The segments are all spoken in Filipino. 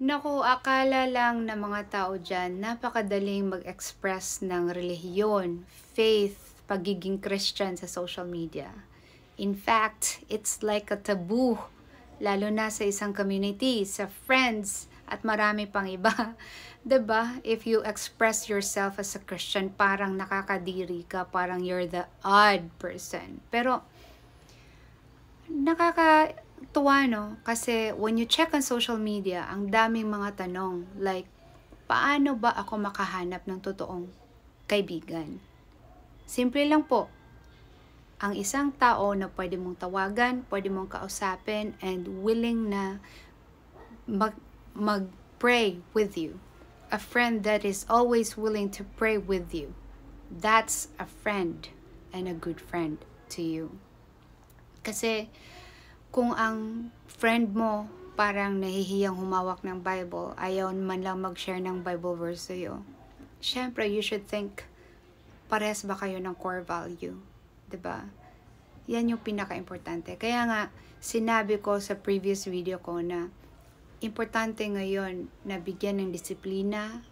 Naku, akala lang ng mga tao dyan, napakadaling mag-express ng relihiyon, faith, pagiging Christian sa social media. In fact, it's like a taboo, lalo na sa isang community, sa friends, at marami pang iba. ba? Diba? If you express yourself as a Christian, parang nakakadiri ka, parang you're the odd person. Pero, nakaka nakakatuwa no kasi when you check on social media, ang daming mga tanong like paano ba ako makahanap ng totoong kaibigan? Simple lang po. Ang isang tao na pwede mong tawagan, pwede mong kausapin and willing na mag mag-pray with you. A friend that is always willing to pray with you. That's a friend and a good friend to you. Kasi kung ang friend mo parang nahihiyang humawak ng Bible, ayaw man lang mag-share ng Bible verse sa'yo, syempre you should think, pares ba kayo ng core value? ba? Diba? Yan yung pinaka-importante. Kaya nga, sinabi ko sa previous video ko na importante ngayon na bigyan ng disiplina,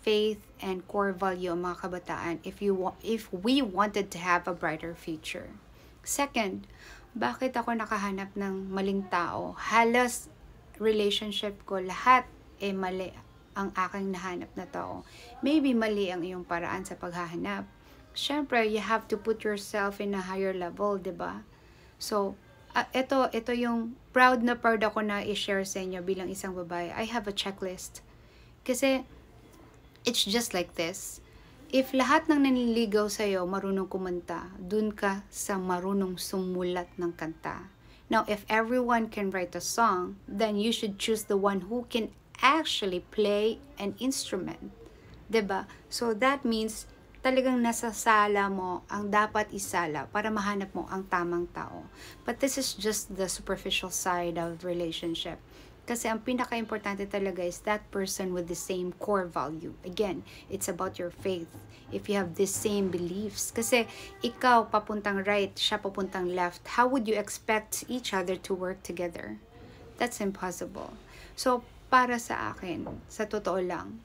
faith, and core value ang mga kabataan if, you, if we wanted to have a brighter future. Second, bakit ako nakahanap ng maling tao? Halos relationship ko, lahat eh mali ang aking nahanap na tao. Maybe mali ang iyong paraan sa paghahanap. Siyempre, you have to put yourself in a higher level, di ba? So, uh, ah, ito, ito yung proud na proud ako na i-share sa inyo bilang isang babae. I have a checklist. Kasi, it's just like this if lahat ng naniligaw iyo marunong kumanta, dun ka sa marunong sumulat ng kanta. Now, if everyone can write a song, then you should choose the one who can actually play an instrument. ba? Diba? So that means talagang nasa sala mo ang dapat isala para mahanap mo ang tamang tao. But this is just the superficial side of relationship. Kasi ang pinaka-importante talaga is that person with the same core value. Again, it's about your faith. If you have the same beliefs. Kasi ikaw papuntang right, siya papuntang left. How would you expect each other to work together? That's impossible. So, para sa akin, sa totoo lang,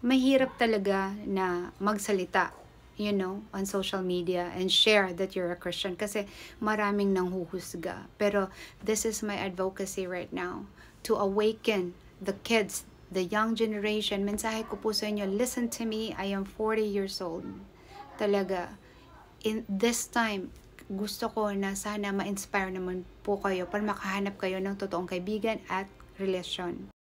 mahirap talaga na magsalita you know, on social media and share that you're a Christian. Kasi maraming nang huhusga. Pero this is my advocacy right now, to awaken the kids, the young generation. Mensahe ko po sa inyo, listen to me, I am 40 years old. Talaga. In this time, gusto ko na sana ma-inspire naman po kayo para makahanap kayo ng totoong kaibigan at relasyon.